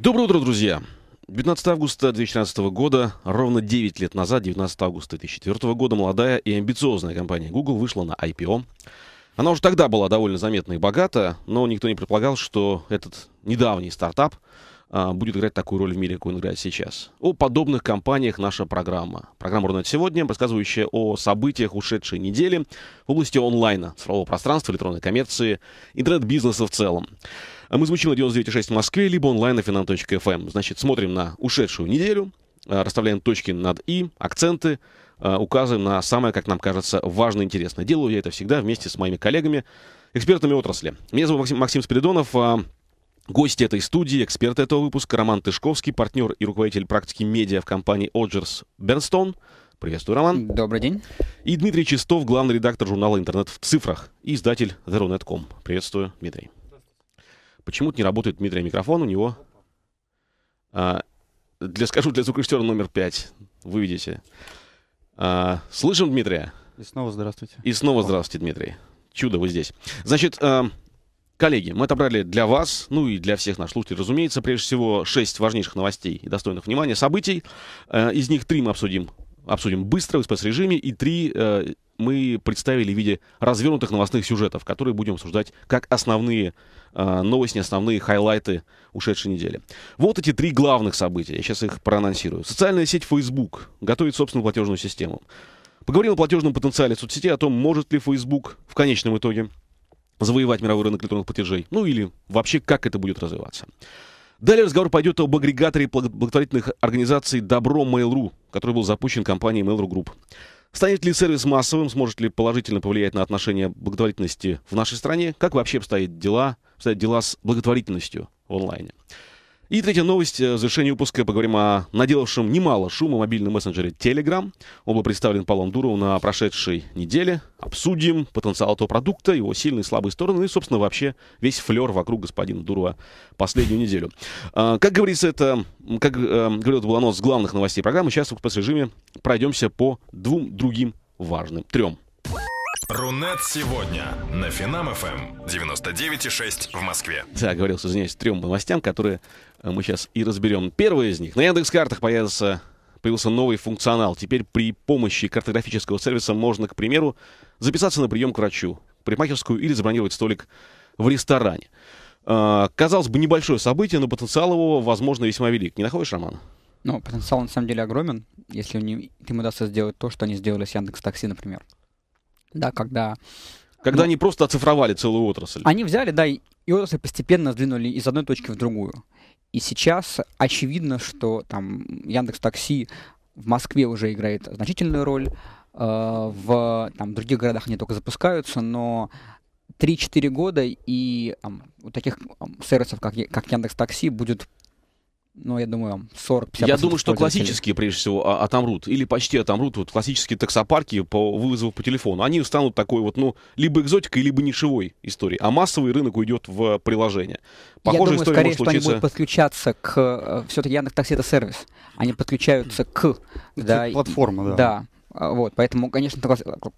Доброе утро, друзья! 19 августа 2013 года, ровно 9 лет назад, 19 августа 2004 года, молодая и амбициозная компания Google вышла на IPO. Она уже тогда была довольно заметна и богата, но никто не предполагал, что этот недавний стартап а, будет играть такую роль в мире, какую он играет сейчас. О подобных компаниях наша программа. Программа «Рунет сегодня», рассказывающая о событиях ушедшей недели в области онлайна, цифрового пространства, электронной коммерции, интернет-бизнеса в целом. А Мы звучим на 99.6 в Москве, либо онлайн на finan.fm. Эм. Значит, смотрим на ушедшую неделю, а, расставляем точки над «и», акценты, а, указываем на самое, как нам кажется, важное и интересное. Делаю я это всегда вместе с моими коллегами, экспертами отрасли. Меня зовут Максим, Максим Спиридонов, а, Гости этой студии, эксперт этого выпуска Роман Тышковский, партнер и руководитель практики медиа в компании Оджерс Бернстон. Приветствую, Роман. Добрый день. И Дмитрий Чистов, главный редактор журнала «Интернет в цифрах» и издатель TheRunet.com. Приветствую, Дмитрий. Почему-то не работает Дмитрия а микрофон у него. А, для, скажу для звукорежиссера номер пять. Вы видите. А, слышим Дмитрия? И снова здравствуйте. И снова здравствуйте, Дмитрий. Чудо, вы здесь. Значит, а, коллеги, мы отобрали для вас, ну и для всех наших слушателей, разумеется, прежде всего, шесть важнейших новостей и достойных внимания событий. А, из них три мы обсудим обсудим быстро в спецрежиме, и три э, мы представили в виде развернутых новостных сюжетов, которые будем обсуждать как основные э, новости, основные хайлайты ушедшей недели. Вот эти три главных события, я сейчас их проанонсирую. Социальная сеть Facebook готовит собственную платежную систему. Поговорим о платежном потенциале соцсети, о том, может ли Facebook в конечном итоге завоевать мировой рынок электронных платежей, ну или вообще как это будет развиваться. Далее разговор пойдет об агрегаторе благотворительных организаций «Добро Mail.ru», который был запущен компанией Mail.ru Group. Станет ли сервис массовым, сможет ли положительно повлиять на отношение благотворительности в нашей стране? Как вообще обстоят дела, обстоят дела с благотворительностью в онлайне? И третья новость. Э, в завершении выпуска поговорим о наделавшем немало шума мобильном мессенджере Telegram. Он был представлен Павлом Дуровым на прошедшей неделе. Обсудим потенциал этого продукта, его сильные и слабые стороны ну и, собственно, вообще весь флер вокруг господина Дурова последнюю неделю. А, как говорится, это, как э, говорил это был анонс главных новостей программы, сейчас в режиме пройдемся по двум другим важным, трем. Рунет сегодня на Финам ФМ эм 99,6 в Москве. Да, говорил, извиняюсь, трем новостям, которые а мы сейчас и разберем. Первое из них. На Яндекс.Картах появится появился новый функционал. Теперь при помощи картографического сервиса можно, к примеру, записаться на прием к врачу, парикмахерскую или забронировать столик в ресторане. А, казалось бы, небольшое событие, но потенциал его, возможно, весьма велик. Не находишь, Роман? Ну, потенциал на самом деле огромен, если ему удастся сделать то, что они сделали с Яндекс.Такси, например. Да, когда когда они просто оцифровали целую отрасль. Они взяли, да, и, и отрасль постепенно сдвинули из одной точки в другую. И сейчас очевидно, что там Яндекс Такси в Москве уже играет значительную роль, э, в там, других городах они только запускаются, но 3-4 года и там, у таких сервисов, как, как Яндекс Такси, будет ну, я думаю, 40 50 Я думаю, что классические, прежде всего, отомрут. А, а или почти отомрут. А вот классические таксопарки по вызову по телефону. Они станут такой вот, ну, либо экзотикой, либо нишевой историей. А массовый рынок уйдет в приложение. Похожая я думаю, скорее, что случиться... они будут подключаться к... Э, Все-таки Яндекс.Такси — это сервис. Они подключаются к... Да, платформа, да. Да. А, вот, поэтому, конечно,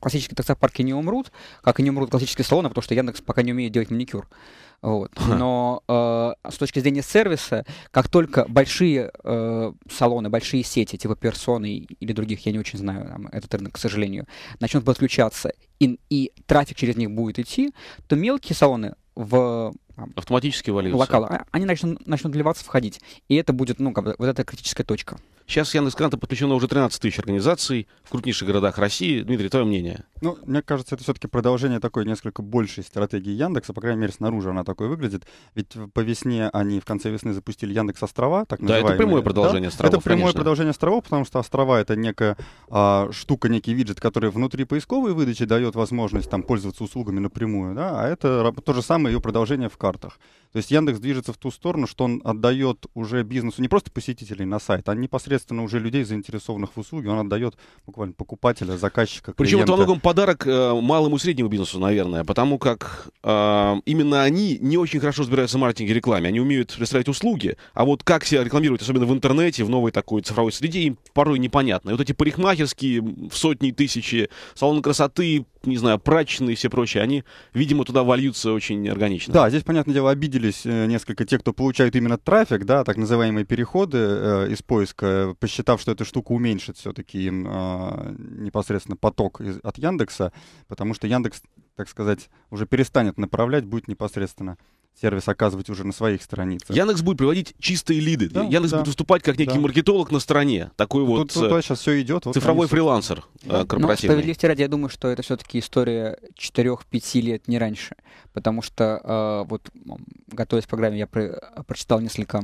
классические таксопарки не умрут, как и не умрут классические салоны, потому что Яндекс пока не умеет делать маникюр. Вот. Но э, с точки зрения сервиса, как только большие э, салоны, большие сети, типа персоны или других, я не очень знаю там, этот рынок, к сожалению, начнут подключаться и, и трафик через них будет идти, то мелкие салоны в автоматически валются. Локала. Они начнут, начнут вливаться, входить. И это будет, ну, как бы, вот эта критическая точка. Сейчас Яндекс Гранта подключено уже 13 тысяч организаций в крупнейших городах России. Дмитрий, твое мнение? Ну, мне кажется, это все-таки продолжение такой несколько большей стратегии Яндекса. По крайней мере, снаружи она такой выглядит. Ведь по весне они в конце весны запустили Яндекс Острова, так называемые. Да, это прямое продолжение да? островов, Это прямое конечно. продолжение островов, потому что острова — это некая а, штука, некий виджет, который внутри поисковой выдачи дает возможность там пользоваться услугами напрямую, да, а это то же самое ее продолжение в карте картах. То есть Яндекс движется в ту сторону, что он отдает уже бизнесу не просто посетителей на сайт, а непосредственно уже людей, заинтересованных в услуге, он отдает буквально покупателя, заказчика, Причем клиента. это во многом подарок э, малому и среднему бизнесу, наверное, потому как э, именно они не очень хорошо разбираются в маркетинге и рекламе. Они умеют представлять услуги, а вот как себя рекламировать, особенно в интернете, в новой такой цифровой среде, им порой непонятно. И вот эти парикмахерские в сотни тысячи, салоны красоты, не знаю, прачечные и все прочее, они, видимо, туда вольются очень органично. Да, здесь, понятное дело, обидели обратились э, несколько те, кто получают именно трафик, да, так называемые переходы э, из поиска, посчитав, что эта штука уменьшит все-таки им э, непосредственно поток из, от Яндекса, потому что Яндекс, так сказать, уже перестанет направлять, будет непосредственно сервис оказывать уже на своих страницах. Яндекс будет приводить чистые лиды. Да, Яндекс да, будет выступать как некий да. маркетолог на стороне. Такой вот тут, тут, тут сейчас все идет, вот цифровой конечно. фрилансер да. Э, ну, корпоративный. Но, справедливости ради, я думаю, что это все-таки история 4-5 лет, не раньше. Потому что э, вот готовясь к программе, я про э, прочитал несколько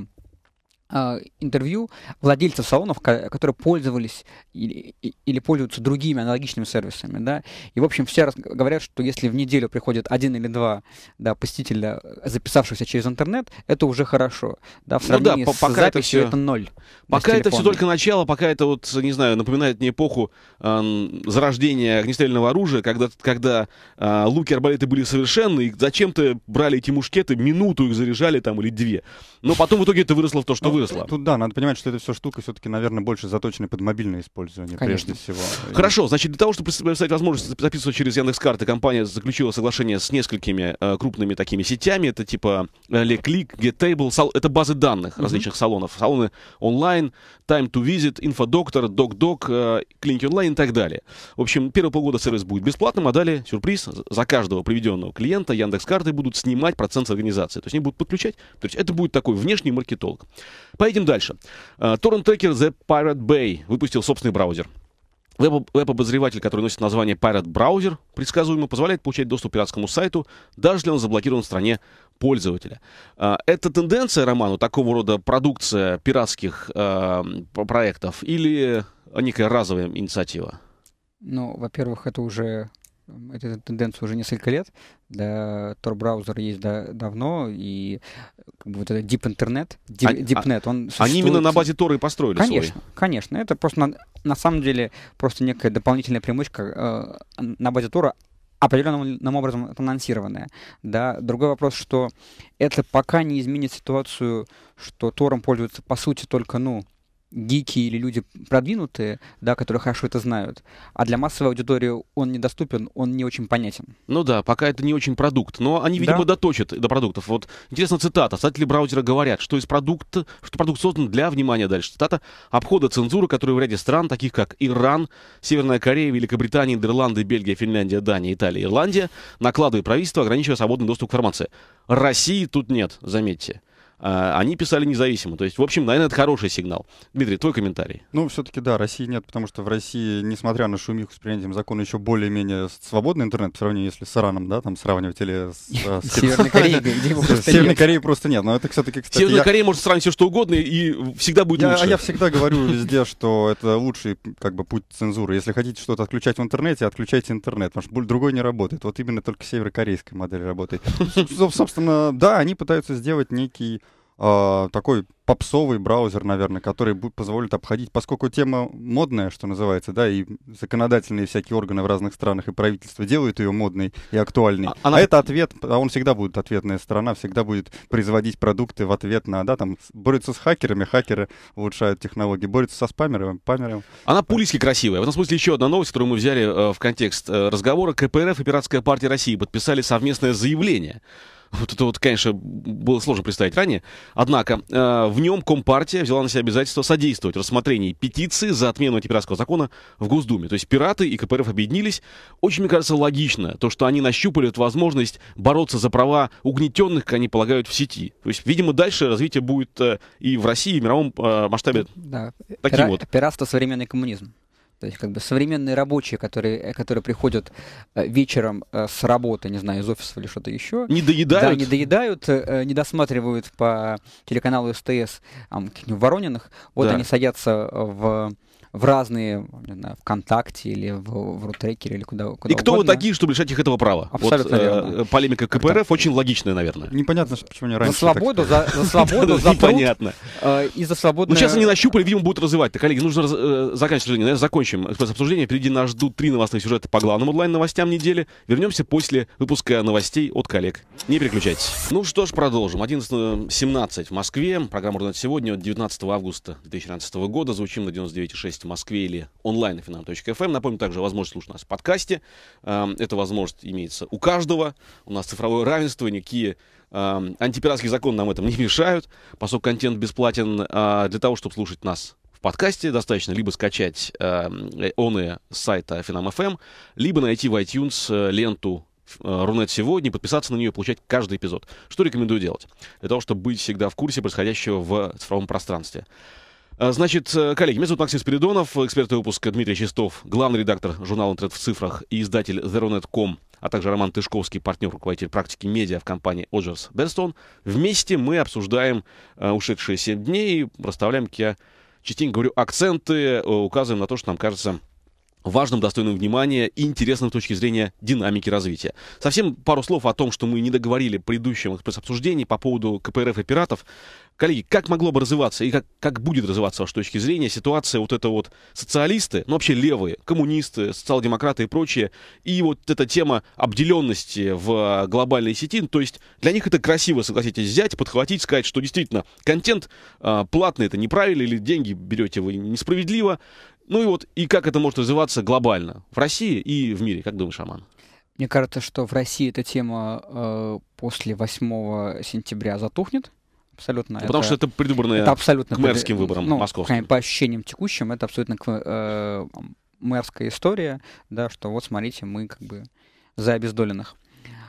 а, интервью владельцев салонов, которые пользовались или, или пользуются другими аналогичными сервисами, да, и, в общем, все говорят, что если в неделю приходит один или два, да, посетителя, записавшихся через интернет, это уже хорошо, да, в ну сравнении ну да, с пока записью это, все... это ноль. Пока это все только начало, пока это, вот, не знаю, напоминает мне эпоху э, зарождения огнестрельного оружия, когда, когда э, луки, арбалеты были совершенны, и зачем-то брали эти мушкеты, минуту их заряжали там или две, но потом в итоге это выросло в то, что выросла. Тут да, надо понимать, что эта вся штука все-таки, наверное, больше заточена под мобильное использование Конечно. прежде всего. Хорошо, значит, для того, чтобы представить возможность записывать через Яндекс.Карты, компания заключила соглашение с несколькими э, крупными такими сетями. Это типа э, Леклик, GetTable, сал... это базы данных mm-hmm. различных салонов. Салоны онлайн, Time to Visit, Инфодоктор, DocDoc, э, клиники онлайн и так далее. В общем, первые полгода сервис будет бесплатным, а далее сюрприз, за каждого приведенного клиента Яндекс.Карты будут снимать процент с организации. То есть они будут подключать. То есть это будет такой внешний маркетолог. Поедем дальше. Э, Торрент-трекер The Pirate Bay выпустил собственный браузер. Веб-обозреватель, который носит название Pirate Browser, предсказуемо позволяет получать доступ к пиратскому сайту, даже если он заблокирован в стране пользователя. Э, это тенденция, Роман, Роману, такого рода продукция пиратских э, проектов или некая разовая инициатива? Ну, во-первых, это уже эта тенденция уже несколько лет, да, Tor-браузер есть да, давно, и как бы вот этот Deep Internet, Deep, а, Deepnet, он существует... Они именно на базе Тора и построили Конечно, свой. конечно. Это просто на, на самом деле просто некая дополнительная примочка э, на базе Тора, определенным образом анонсированная. Да. Другой вопрос, что это пока не изменит ситуацию, что Тором пользуются по сути только, ну, гики или люди продвинутые, да, которые хорошо это знают, а для массовой аудитории он недоступен, он не очень понятен. Ну да, пока это не очень продукт, но они, видимо, да? доточат до продуктов. Вот интересно цитата. Создатели браузера говорят, что из продукта, что продукт создан для внимания дальше. Цитата обхода цензуры, которая в ряде стран, таких как Иран, Северная Корея, Великобритания, Нидерланды, Бельгия, Финляндия, Дания, Италия, Ирландия, накладывает правительство, ограничивая свободный доступ к информации. России тут нет, заметьте. А, они писали независимо. То есть, в общем, наверное, это хороший сигнал. Дмитрий, твой комментарий. Ну, все-таки да, России нет, потому что в России, несмотря на шумиху с принятием закона, еще более-менее свободный интернет по сравнению, если с Ираном, да, там сравнивать, или с... Э, Северной Кореей, Северной Кореи просто нет, но это, кстати, кстати... Северная Корея может сравнить все что угодно, и всегда будет лучше. А Я всегда говорю везде, что это лучший, как бы, путь цензуры. Если хотите что-то отключать в интернете, отключайте интернет, потому что другой не работает. Вот именно только северокорейская модель работает. Собственно, да, они пытаются сделать некий а, такой попсовый браузер, наверное, который будет позволит обходить, поскольку тема модная, что называется, да, и законодательные всякие органы в разных странах и правительство делают ее модной и актуальной. А, она... А это ответ, а он всегда будет ответная сторона, всегда будет производить продукты в ответ на, да, там, борются с хакерами, хакеры улучшают технологии, борются со спамерами, памерами. Она пулиски красивая. В этом смысле еще одна новость, которую мы взяли э, в контекст э, разговора. КПРФ и Пиратская партия России подписали совместное заявление вот это вот, конечно, было сложно представить ранее. Однако э, в нем Компартия взяла на себя обязательство содействовать рассмотрению петиции за отмену антипиратского закона в Госдуме. То есть пираты и КПРФ объединились. Очень, мне кажется, логично то, что они нащупали эту возможность бороться за права угнетенных, как они полагают, в сети. То есть, видимо, дальше развитие будет э, и в России, и в мировом э, масштабе. Да. Таким Пира- вот. Пиратство — современный коммунизм. То есть как бы современные рабочие, которые, э, которые приходят э, вечером э, с работы, не знаю, из офиса или что-то еще. Не доедают? Да, не доедают, не досматривают по телеканалу СТС там, Воронинах Вот да. они садятся в в разные, не знаю, ВКонтакте или в, в Рутрекере или куда, куда И кто угодно. вы такие, чтобы лишать их этого права? Абсолютно вот, э, верно. Э, полемика КПРФ Как-то... очень логичная, наверное. Непонятно, почему они раньше За свободу, за, за свободу, за Непонятно. Э, и за свободу. Ну, сейчас они нащупали, видимо, будут развивать. Так, коллеги, нужно э, заканчивать Наверное, закончим экспресс-обсуждение. Впереди нас ждут три новостных сюжета по главным онлайн-новостям недели. Вернемся после выпуска новостей от коллег. Не переключайтесь. Ну что ж, продолжим. 11.17 в Москве. Программа «Урнет сегодня» 19 августа 2013 года. Звучим на 99,6 в Москве или онлайн на эм финам.фм. Эм. Напомню также возможность слушать нас в подкасте. Эм, эта возможность имеется у каждого. У нас цифровое равенство, никакие антипиратские законы нам этом не мешают, поскольку контент бесплатен. Э, для того, чтобы слушать нас в подкасте, достаточно либо скачать э, оны с сайта Финам.фм, либо найти в iTunes э, ленту Рунет сегодня, подписаться на нее и получать каждый эпизод. Что рекомендую делать? Для того, чтобы быть всегда в курсе происходящего в цифровом пространстве. А, значит, э, коллеги, меня зовут Максим Спиридонов, эксперт выпуска Дмитрий Чистов, главный редактор журнала «Интернет в цифрах» и издатель «Theronet.com», а также Роман Тышковский, партнер, руководитель практики медиа в компании «Оджерс Берстон». Вместе мы обсуждаем э, ушедшие 7 дней, расставляем, как я частенько говорю, акценты, э, указываем на то, что нам кажется важным, достойным внимания и интересным с точки зрения динамики развития. Совсем пару слов о том, что мы не договорили в предыдущем обсуждении по поводу КПРФ и пиратов. Коллеги, как могло бы развиваться и как, как будет развиваться, с вашей точки зрения, ситуация вот это вот социалисты, ну вообще левые, коммунисты, социал-демократы и прочие, и вот эта тема обделенности в э, глобальной сети, ну, то есть для них это красиво, согласитесь, взять, подхватить, сказать, что действительно контент э, платный, это неправильно, или деньги берете вы несправедливо, ну и вот, и как это может развиваться глобально в России и в мире, как думаешь, Шаман? Мне кажется, что в России эта тема э, после 8 сентября затухнет. Абсолютно. Потому это, что это предвыборное это абсолютно к мэрским выборам ну, московским. По ощущениям текущим, это абсолютно э, мэрская история, да, что вот смотрите, мы как бы за обездоленных.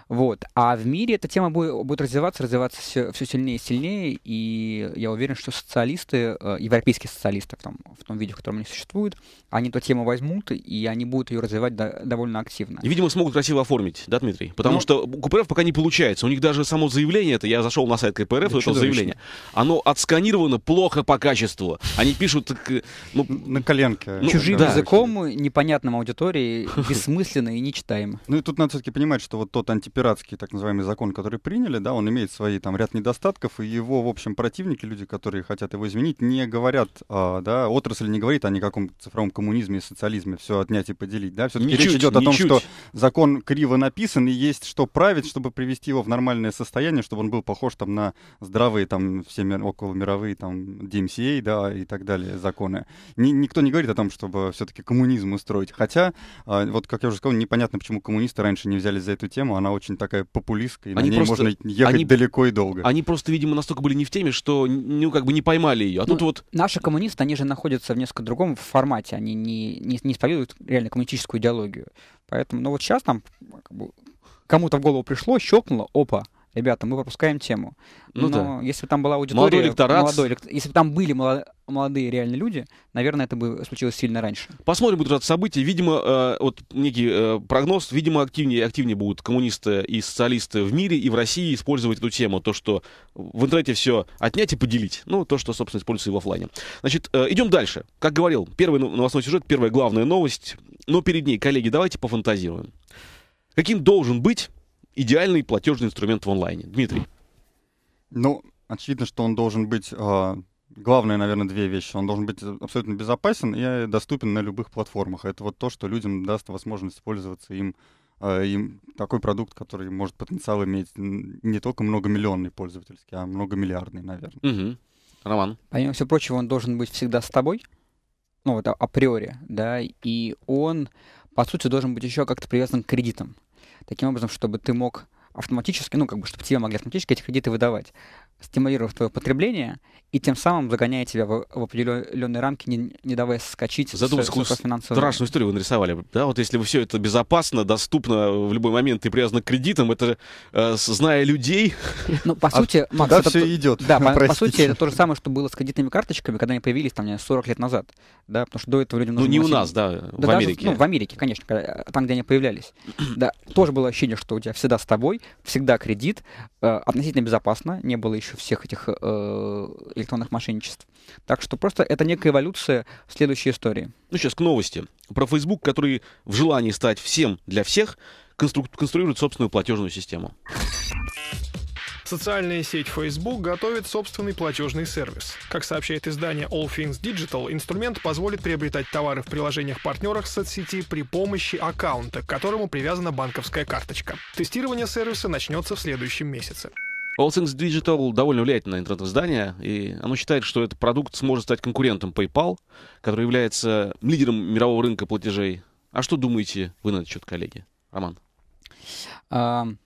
Вот. А в мире эта тема будет, будет развиваться, развиваться все, все сильнее и сильнее, и я уверен, что социалисты, э, европейские социалисты в том, в том виде, в котором они существуют, они эту тему возьмут, и они будут ее развивать до, довольно активно. И, видимо, смогут красиво оформить, да, Дмитрий? Потому ну, что КПРФ пока не получается. У них даже само заявление, это я зашел на сайт КПРФ, да это заявление, оно отсканировано плохо по качеству. Они пишут... Э, ну, на коленке. Ну, Чужим да. языком, непонятным аудитории, бессмысленно и нечитаемо. Ну и тут надо все-таки понимать, что вот тот антип пиратский так называемый закон, который приняли, да, он имеет свои там ряд недостатков, и его, в общем, противники, люди, которые хотят его изменить, не говорят, а, да, отрасль не говорит о никаком цифровом коммунизме и социализме, все отнять и поделить, да, все-таки речь идет о том, чуть. что закон криво написан, и есть что править, чтобы привести его в нормальное состояние, чтобы он был похож там на здравые там все мир, около мировые там DMCA, эм да, и так далее законы. Ни, никто не говорит о том, чтобы все-таки коммунизм устроить, хотя, а, вот как я уже сказал, непонятно, почему коммунисты раньше не взялись за эту тему, она очень очень такая популистская, и они на ней просто, можно ехать они, далеко и долго. Они просто, видимо, настолько были не в теме, что ну, как бы не поймали ее. А ну, тут вот... Наши коммунисты, они же находятся в несколько другом формате, они не, не, не исповедуют реально коммунистическую идеологию. Поэтому, ну вот сейчас там как бы, кому-то в голову пришло, щелкнуло, опа, ребята, мы пропускаем тему. Ну, Но да. если бы там была аудитория... Молодой электорат. Молодой, если бы там были молодые реальные люди, наверное, это бы случилось сильно раньше. Посмотрим, будут события. Видимо, э, вот некий э, прогноз, видимо, активнее, активнее будут коммунисты и социалисты в мире и в России использовать эту тему. То, что в интернете все отнять и поделить. Ну, то, что, собственно, используется и в офлайне. Значит, э, идем дальше. Как говорил, первый новостной сюжет, первая главная новость. Но перед ней, коллеги, давайте пофантазируем. Каким должен быть идеальный платежный инструмент в онлайне? Дмитрий. Ну, очевидно, что он должен быть... Э, главное, наверное, две вещи. Он должен быть абсолютно безопасен и доступен на любых платформах. Это вот то, что людям даст возможность пользоваться им а, им такой продукт, который может потенциал иметь не только многомиллионный пользовательский, а многомиллиардный, наверное. Угу. Роман. Помимо всего прочего, он должен быть всегда с тобой, ну, это априори, да, и он, по сути, должен быть еще как-то привязан к кредитам таким образом, чтобы ты мог автоматически, ну, как бы, чтобы тебе могли автоматически эти кредиты выдавать стимулировав твое потребление и тем самым загоняя тебя в, в определенные рамки, не, не давая скачить Задумался, с, какую страшную историю вы нарисовали. Да, вот если вы все это безопасно, доступно в любой момент и привязано к кредитам, это э, зная людей. Ну, по а сути, а Макс, это все идет. Да, по, по сути, это то же самое, что было с кредитными карточками, когда они появились там не 40 лет назад. Да, потому что до этого людям Ну, не носить... у нас, да, да в даже, Америке. Ну, в Америке, конечно, когда, э, там, где они появлялись. да, тоже было ощущение, что у тебя всегда с тобой, всегда кредит, э, относительно безопасно, не было еще помощью всех этих э, электронных мошенничеств. Так что просто это некая эволюция следующей истории. Ну, сейчас к новости. Про Facebook, который в желании стать всем для всех, конструк- конструирует собственную платежную систему. Социальная сеть Facebook готовит собственный платежный сервис. Как сообщает издание All Things Digital, инструмент позволит приобретать товары в приложениях-партнерах соцсети при помощи аккаунта, к которому привязана банковская карточка. Тестирование сервиса начнется в следующем месяце. All Things Digital довольно влияет на интернет-издание, и оно считает, что этот продукт сможет стать конкурентом PayPal, который является лидером мирового рынка платежей. А что думаете вы на этот счет, коллеги? Роман. Um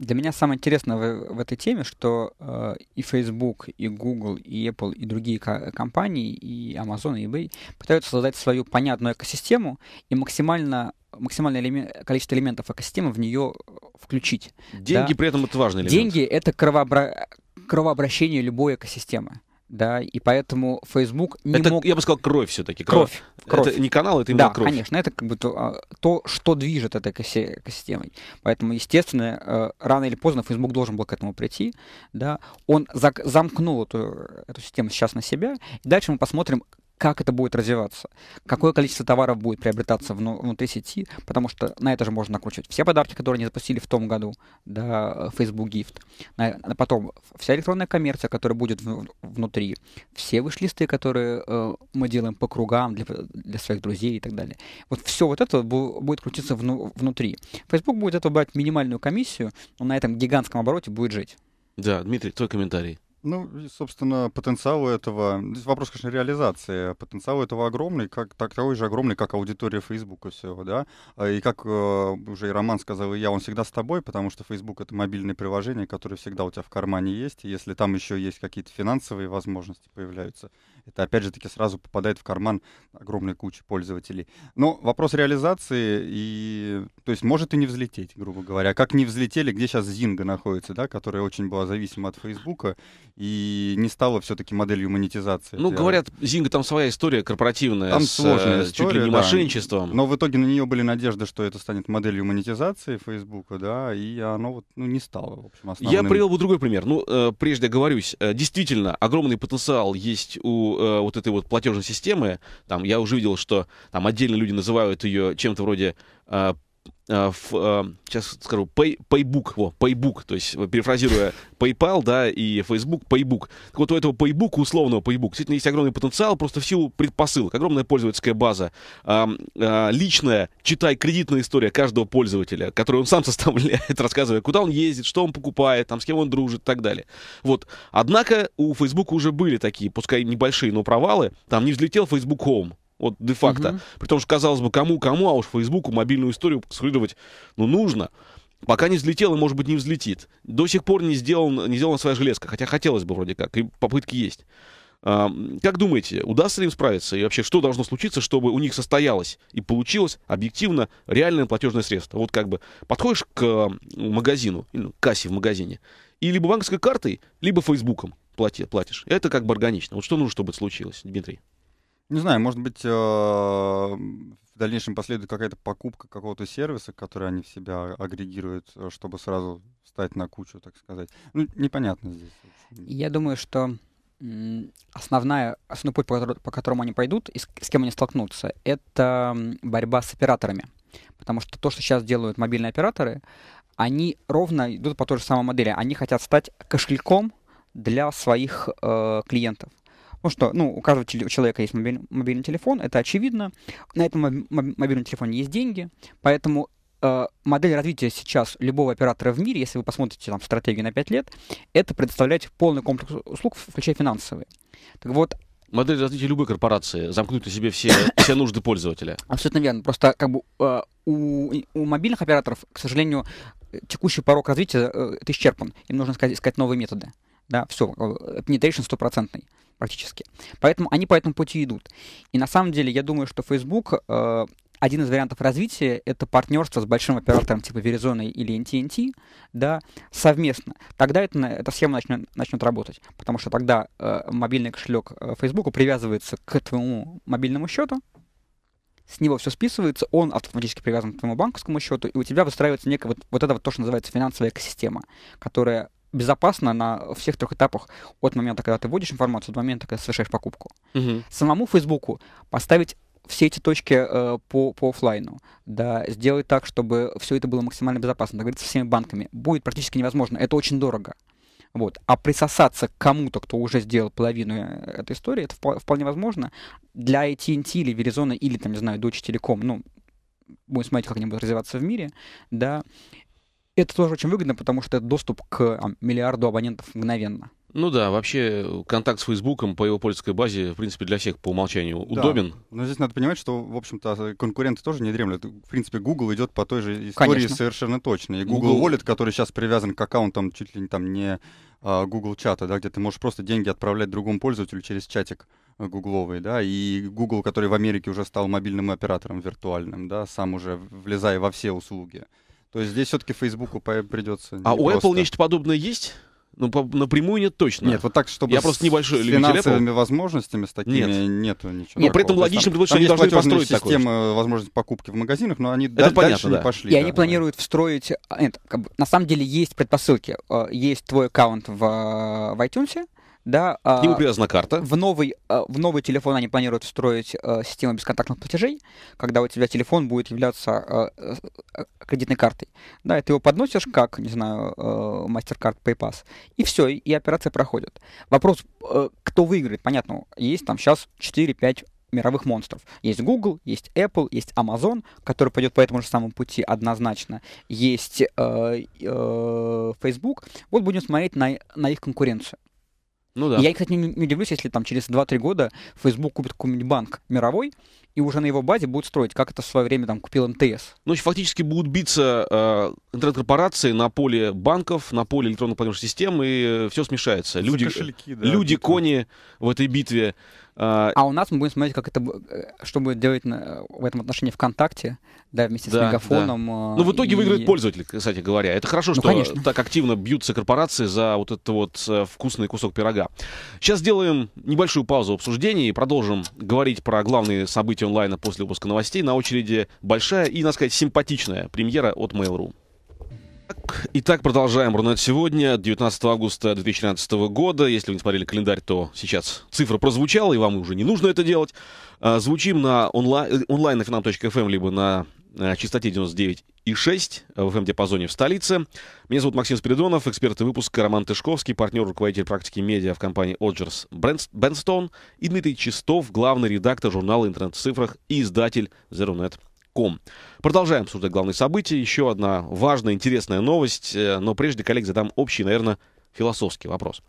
для меня самое интересное в, в этой теме, что э, и Facebook, и Google, и Apple, и другие компании, и Amazon, и eBay пытаются создать свою понятную экосистему и максимально максимальное элемент, количество элементов экосистемы в нее э, включить. Деньги да? при этом это важный элемент. Деньги — это кровообра... кровообращение любой экосистемы да, и поэтому Facebook не это, мог... я бы сказал, кровь все-таки. Кровь. кровь. Это не канал, это именно да, кровь. конечно, это как бы то, а, то, что движет этой экосистемой. Поэтому, естественно, э, рано или поздно Facebook должен был к этому прийти, да. Он замкнул эту, эту систему сейчас на себя, и дальше мы посмотрим, как это будет развиваться, какое количество товаров будет приобретаться внутри сети, потому что на это же можно накручивать все подарки, которые они запустили в том году, да, Facebook Gift, потом вся электронная коммерция, которая будет внутри, все вышлисты, которые э, мы делаем по кругам для, для своих друзей и так далее. Вот все вот это будет крутиться внутри. Facebook будет это брать минимальную комиссию, но на этом гигантском обороте будет жить. Да, Дмитрий, твой комментарий. Ну, и, собственно, потенциал этого... Здесь вопрос, конечно, реализации. Потенциал этого огромный, как, так, такой же огромный, как аудитория Facebook и всего, да? А, и как э, уже и Роман сказал, и я, он всегда с тобой, потому что Facebook — это мобильное приложение, которое всегда у тебя в кармане есть. И если там еще есть какие-то финансовые возможности появляются, это, опять же таки, сразу попадает в карман огромной кучи пользователей. Но вопрос реализации, и, то есть может и не взлететь, грубо говоря. Как не взлетели, где сейчас Зинга находится, да, которая очень была зависима от Фейсбука, и не стала все-таки моделью монетизации. Ну, говорят, Зинга там своя история корпоративная там с э, сложная история, чуть ли не да. мошенничеством. Но в итоге на нее были надежды, что это станет моделью монетизации Фейсбука, да, и оно вот ну, не стало, в общем, основным. Я привел бы другой пример. Ну, э, прежде оговорюсь, э, действительно, огромный потенциал есть у вот этой вот платежной системы. Там я уже видел, что там отдельно люди называют ее чем-то вроде Э, в, сейчас э, скажу, pay, Paybook, во, Paybook, то есть э, перефразируя PayPal, да, и Facebook, Paybook. Так вот у этого Paybook, условного Paybook, действительно есть огромный потенциал, просто в силу предпосылок, огромная пользовательская база, а, а, личная, читай, кредитная история каждого пользователя, которую он сам составляет, рассказывая, куда он ездит, что он покупает, там, с кем он дружит и так далее. Вот. Однако у Facebook уже были такие, пускай небольшие, но провалы. Там не взлетел Facebook Home, вот де-факто. Угу. При том, что, казалось бы, кому-кому, а уж Фейсбуку мобильную историю скрыливать, ну, нужно. Пока не взлетел и, может быть, не взлетит. До сих пор не, сделан, не сделана своя железка, хотя хотелось бы вроде как, и попытки есть. А, как думаете, удастся ли им справиться? И вообще, что должно случиться, чтобы у них состоялось и получилось объективно реальное платежное средство? Вот как бы подходишь к магазину, к кассе в магазине, и либо банковской картой, либо Фейсбуком плати, платишь. Это как бы органично. Вот что нужно, чтобы случилось, Дмитрий? Не знаю, может быть, а, в дальнейшем последует какая-то покупка какого-то сервиса, который они в себя агрегируют, э, чтобы сразу встать на кучу, так сказать. Ну, непонятно здесь. Я думаю, что основная, основной путь, по, по которому они пойдут и с, с кем они столкнутся, это борьба с операторами. Потому что то, что сейчас делают мобильные операторы, они ровно идут по той же самой модели. Они хотят стать кошельком для своих э, клиентов. Ну что, ну, у каждого у человека есть мобиль, мобильный телефон, это очевидно. На этом мобильном телефоне есть деньги, поэтому э, модель развития сейчас любого оператора в мире, если вы посмотрите там стратегию на 5 лет, это предоставлять полный комплекс услуг, включая финансовые. Так вот, модель развития любой корпорации, замкнуть на себе все, все нужды пользователя. Абсолютно верно. Просто как бы э, у, у мобильных операторов, к сожалению, текущий порог развития это исчерпан. Им нужно искать, искать новые методы да, все, э, penetration стопроцентный практически. Поэтому они по этому пути идут. И на самом деле я думаю, что Facebook э, один из вариантов развития — это партнерство с большим оператором типа Verizon или NTNT, да, совместно. Тогда это, эта схема начнет, начнет работать, потому что тогда э, мобильный кошелек э, Facebook привязывается к твоему мобильному счету, с него все списывается, он автоматически привязан к твоему банковскому счету, и у тебя выстраивается некая вот, вот эта вот то, что называется финансовая экосистема, которая безопасно на всех трех этапах от момента, когда ты вводишь информацию, до момента, когда совершаешь покупку. Угу. Самому Фейсбуку поставить все эти точки э, по, по офлайну, да, сделать так, чтобы все это было максимально безопасно, договориться со всеми банками, будет практически невозможно, это очень дорого. Вот. А присосаться к кому-то, кто уже сделал половину э, этой истории, это вполне возможно. Для AT&T или Verizon, или, там, не знаю, Deutsche Telekom, ну, будем смотреть, как они будут развиваться в мире, да, это тоже очень выгодно, потому что это доступ к а, миллиарду абонентов мгновенно. Ну да, вообще э, контакт с Фейсбуком по его польской базе, в принципе, для всех по умолчанию да. удобен. Но здесь надо понимать, что, в общем-то, а, конкуренты тоже не дремлют. В принципе, Google идет по той же истории Конечно. совершенно точно. И Google, Google Wallet, который сейчас привязан к аккаунтам чуть ли не там не а, Google чата, да, где ты можешь просто деньги отправлять другому пользователю через чатик э, гугловый, да, и Google, который в Америке уже стал мобильным оператором виртуальным, да, сам уже влезая во все услуги. То есть здесь все-таки Фейсбуку придется. А у Apple нечто подобное есть? Ну, по, напрямую нет точно. Нет, вот так, чтобы Я с, просто небольшой с финансовыми Apple. возможностями с такими нет. нету ничего. Но при этом логично, потому что они должны построить системы такое. покупки в магазинах, но они Это понятно, дальше да. не пошли. И да, они да. планируют встроить... А, нет, как бы, на самом деле есть предпосылки. Э, есть твой аккаунт в, э, в iTunes, да, а К нему привязана карта. В новый, а, в новый телефон они планируют встроить а, систему бесконтактных платежей, когда у тебя телефон будет являться кредитной картой. Да, и ты его подносишь как, не знаю, MasterCard, PayPass, и все, и операция проходит. Вопрос, кто выиграет, понятно, есть там сейчас 4-5 мировых монстров. Есть Google, есть Apple, есть Amazon, который пойдет по этому же самому пути однозначно. Есть Facebook. Вот будем смотреть на, на их конкуренцию. Ну да. И я, кстати, не, не удивлюсь, если там через 2-3 года Facebook купит какой-нибудь банк мировой, и уже на его базе будет строить, как это в свое время там купил МТС. Ну, фактически будут биться э, интернет-корпорации на поле банков, на поле электронных платежных систем, и э, все смешается. люди, кошельки, да, люди кони в этой битве. А, а у нас мы будем смотреть, как это, э, что будет делать на, в этом отношении ВКонтакте, да, вместе да, с Мегафоном. Да. А, ну, в итоге и... выиграет пользователь, кстати говоря. Это хорошо, ну, что конечно. так активно бьются корпорации за вот этот вот э, вкусный кусок пирога. Сейчас сделаем небольшую паузу обсуждений и продолжим говорить про главные события онлайна после выпуска новостей. На очереди большая и, надо сказать, симпатичная премьера от Mail.ru. Итак, продолжаем Рунет сегодня, 19 августа 2013 года. Если вы не смотрели календарь, то сейчас цифра прозвучала, и вам уже не нужно это делать. А, звучим на онлайн, онлайн на финам.фм, либо на э, частоте 99.6 в FM-диапазоне эм в столице. Меня зовут Максим Спиридонов, эксперт выпуска Роман Тышковский, партнер, руководитель практики медиа в компании Оджерс Бенстон и Дмитрий Чистов, главный редактор журнала «Интернет-цифрах» и издатель «Зерунет.ру» ком. Продолжаем обсуждать главные события. Еще одна важная, интересная новость. Э, но прежде, коллег, задам общий, наверное, философский вопрос.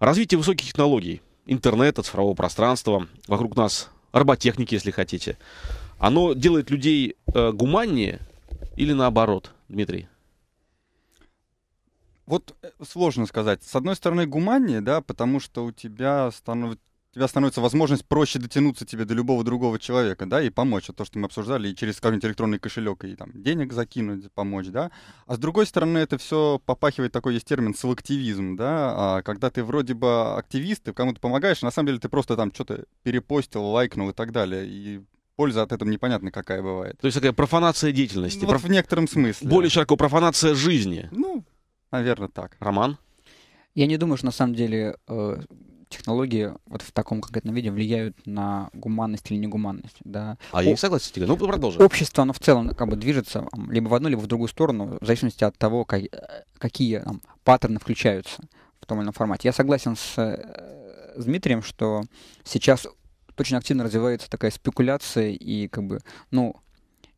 Развитие высоких технологий, интернета, цифрового пространства, вокруг нас роботехники, если хотите, оно делает людей э, гуманнее или наоборот, Дмитрий? Вот э, сложно сказать. С одной стороны, гуманнее, да, потому что у тебя становится тебя становится возможность проще дотянуться тебе до любого другого человека, да, и помочь. Вот то, что мы обсуждали, и через какой-нибудь электронный кошелек, и там денег закинуть, помочь, да. А с другой стороны, это все попахивает такой есть термин селективизм, да, а когда ты вроде бы активист, ты кому-то помогаешь, а на самом деле ты просто там что-то перепостил, лайкнул и так далее, и польза от этого непонятно какая бывает. То есть такая профанация деятельности. Ну, проф... в некотором смысле. Более широко профанация жизни. Ну, наверное, так. Роман? Я не думаю, что на самом деле э, технологии вот в таком конкретном виде влияют на гуманность или негуманность. Да. А О, я не согласен с Ну, продолжим. Общество, оно в целом как бы движется либо в одну, либо в другую сторону, в зависимости от того, как, э, какие там, паттерны включаются в том или ином формате. Я согласен с, э, с Дмитрием, что сейчас очень активно развивается такая спекуляция и как бы, ну,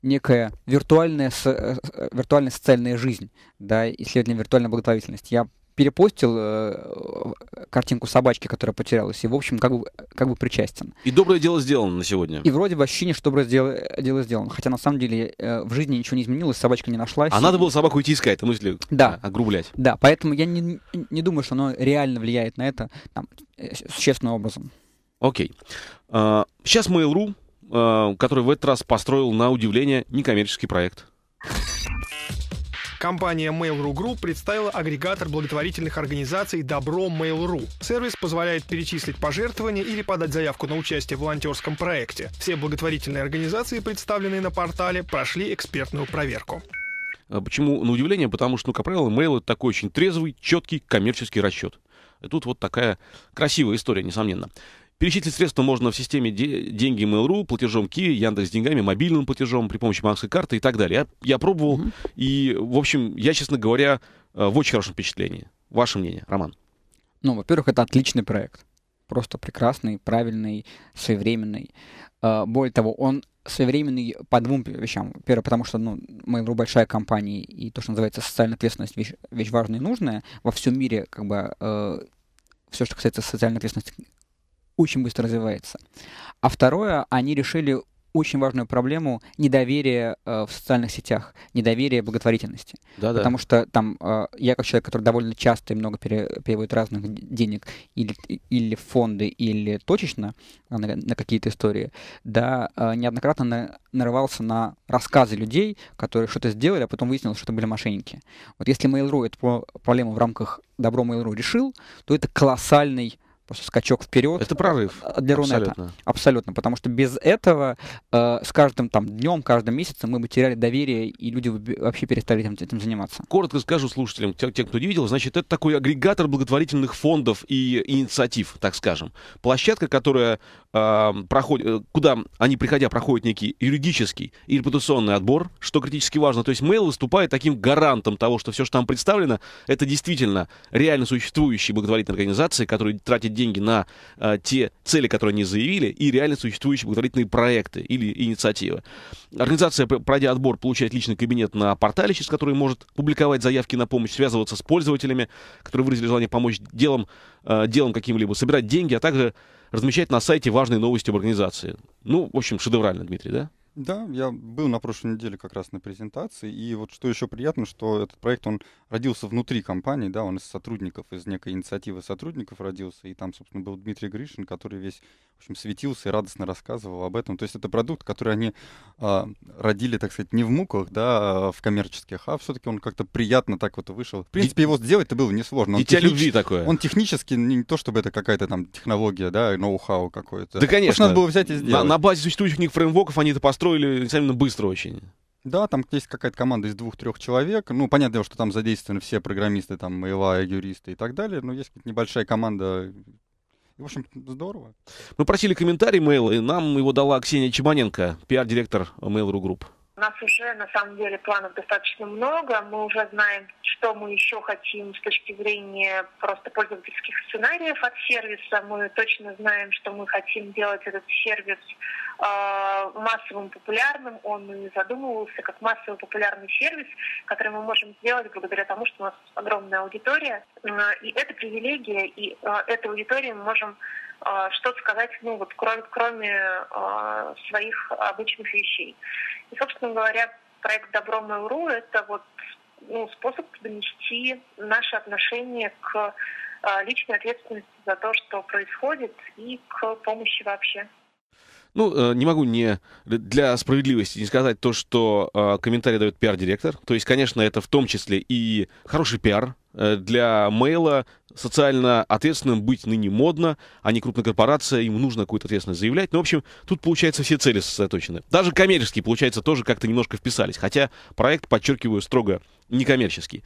некая виртуальная, э, виртуальная социальная жизнь, да, исследование виртуальной благотворительности. Я перепостил э, картинку собачки, которая потерялась, и, в общем, как бы, как бы причастен. И доброе дело сделано на сегодня. И вроде бы ощущение, что доброе дело, дело сделано. Хотя, на самом деле, э, в жизни ничего не изменилось, собачка не нашлась. А и... надо было собаку идти искать, ну, если да. огрублять. Да, поэтому я не, не думаю, что оно реально влияет на это там, э, существенным образом. Окей. Okay. А, uh, сейчас Mail.ru, uh, который в этот раз построил, на удивление, некоммерческий проект. Компания Mail.ru Group представила агрегатор благотворительных организаций «Добро Mail.ru». Сервис позволяет перечислить пожертвования или подать заявку на участие в волонтерском проекте. Все благотворительные организации, представленные на портале, прошли экспертную проверку. А почему на удивление? Потому что, ну, как правило, мейл — это такой очень трезвый, четкий коммерческий расчет. И тут вот такая красивая история, несомненно. Перечислить средства можно в системе деньги Mail.ru, платежом Ки, Яндекс деньгами, мобильным платежом при помощи банковской карты и так далее. Я, я пробовал, mm-hmm. и, в общем, я, честно говоря, э, в очень хорошем впечатлении. Ваше мнение, Роман? Ну, во-первых, это отличный проект. Просто прекрасный, правильный, своевременный. Э, более того, он своевременный по двум вещам. Первое, потому что ну, Mail.ru большая компания, и то, что называется социальная ответственность, вещь, вещь важная и нужная. Во всем мире как бы э, все, что касается социальной ответственности очень быстро развивается. А второе, они решили очень важную проблему недоверия э, в социальных сетях, недоверия благотворительности. Да, да. Потому что там э, я как человек, который довольно часто и много пере, переводит разных денег или, или фонды, или точечно э, на, на какие-то истории, да, э, неоднократно на, нарывался на рассказы людей, которые что-то сделали, а потом выяснилось, что это были мошенники. Вот если Mail.ru эту проблему в рамках Добро Mail.ru решил, то это колоссальный скачок вперед. Это прорыв. А, а, для Рунета. Абсолютно. Абсолютно. Потому что без этого э, с каждым там днем, каждым месяцем мы бы теряли доверие, и люди бы вообще перестали этим, этим заниматься. Коротко скажу слушателям, тем, тем, кто не видел, значит, это такой агрегатор благотворительных фондов и инициатив, так скажем. Площадка, которая э, проходит, э, куда они, приходя, проходят некий юридический и репутационный отбор, что критически важно. То есть Mail выступает таким гарантом того, что все, что там представлено, это действительно реально существующие благотворительные организации, которые тратят деньги деньги на а, те цели, которые они заявили, и реально существующие благотворительные проекты или инициативы. Организация, пройдя отбор, получает личный кабинет на портале, через который может публиковать заявки на помощь, связываться с пользователями, которые выразили желание помочь делом, а, делом каким-либо, собирать деньги, а также размещать на сайте важные новости об организации. Ну, в общем, шедеврально, Дмитрий, да? Да, я был на прошлой неделе как раз на презентации, и вот что еще приятно, что этот проект, он родился внутри компании, да, он из сотрудников, из некой инициативы сотрудников родился, и там, собственно, был Дмитрий Гришин, который весь в общем, светился и радостно рассказывал об этом. То есть это продукт, который они э, родили, так сказать, не в муках, да, а в коммерческих, а все-таки он как-то приятно так вот вышел. В принципе, его сделать-то было несложно. Он Дитя технич... любви такое. Он технически не то, чтобы это какая-то там технология, да, ноу-хау какой-то. Да, конечно. Просто надо было взять и сделать. На, на базе существующих них фреймворков они это построили сами быстро очень. Да, там есть какая-то команда из двух-трех человек. Ну, понятно, что там задействованы все программисты, там, ИЛА, юристы и так далее, но есть небольшая команда и, в общем, здорово. Мы просили комментарий Mail, и нам его дала Ксения Чеманенко, пиар-директор Mail.ru Group. У нас уже на самом деле планов достаточно много. Мы уже знаем, что мы еще хотим с точки зрения просто пользовательских сценариев от сервиса. Мы точно знаем, что мы хотим делать этот сервис э, массовым популярным. Он и задумывался как массовый, популярный сервис, который мы можем сделать благодаря тому, что у нас огромная аудитория. А, и это привилегия, и э, эту аудиторию мы можем а, что-то сказать, ну вот кроме, кроме а, своих обычных вещей. И, собственно говоря, проект «Добро Mail.ru» — это вот ну, способ донести наши отношения к а, личной ответственности за то, что происходит, и к помощи вообще. Ну, э, не могу не для справедливости не сказать то, что э, комментарий дает пиар-директор. То есть, конечно, это в том числе и хороший пиар э, для мейла, социально ответственным быть ныне модно, а не крупная корпорация, им нужно какую-то ответственность заявлять. Ну, в общем, тут, получается, все цели сосредоточены. Даже коммерческие, получается, тоже как-то немножко вписались, хотя проект, подчеркиваю, строго некоммерческий.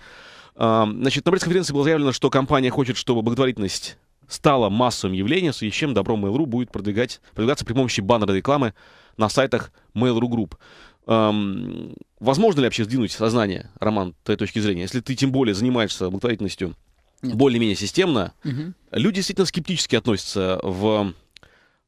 А, значит, на пресс-конференции было заявлено, что компания хочет, чтобы благотворительность стала массовым явлением, в связи с чем Добро Mail.ru будет продвигать, продвигаться при помощи баннера рекламы на сайтах Mail.ru Group. Эм, возможно ли вообще сдвинуть сознание, Роман, твоей точки зрения, если ты тем более занимаешься благотворительностью более-менее системно, угу. люди действительно скептически относятся в